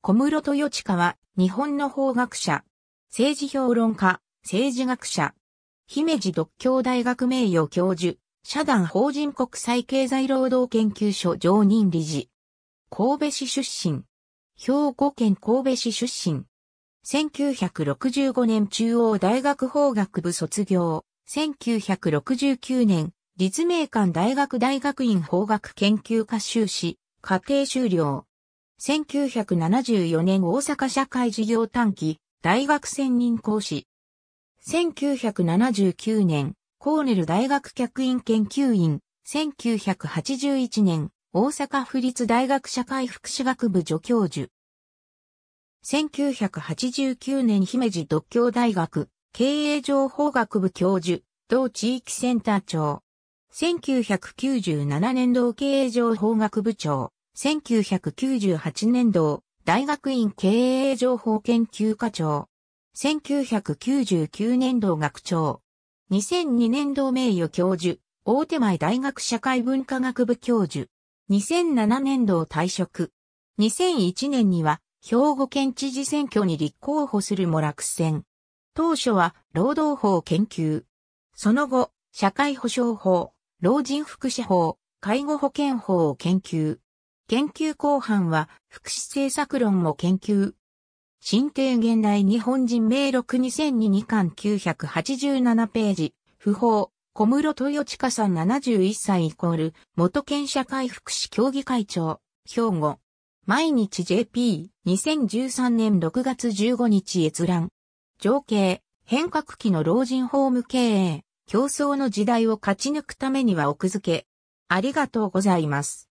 小室豊近は、日本の法学者、政治評論家、政治学者、姫路独協大学名誉教授、社団法人国際経済労働研究所常任理事、神戸市出身、兵庫県神戸市出身、1965年中央大学法学部卒業、1969年、立命館大学大学院法学研究科修士、家庭修了。1974年大阪社会事業短期大学専任講師。1979年、コーネル大学客員研究員。1981年、大阪府立大学社会福祉学部助教授。1989年姫路独協大学経営情報学部教授、同地域センター長。1997年同経営情報学部長。1998年度、大学院経営情報研究課長。1999年度学長。2002年度名誉教授、大手前大学社会文化学部教授。2007年度退職。2001年には、兵庫県知事選挙に立候補するも落選。当初は、労働法研究。その後、社会保障法、老人福祉法、介護保険法を研究。研究後半は、福祉政策論も研究。新帝現代日本人名録2002 2巻987ページ、不法、小室豊近さん71歳イコール、元県社会福祉協議会長、兵庫。毎日 JP、2013年6月15日閲覧。情景、変革期の老人ホーム経営、競争の時代を勝ち抜くためには奥付け。ありがとうございます。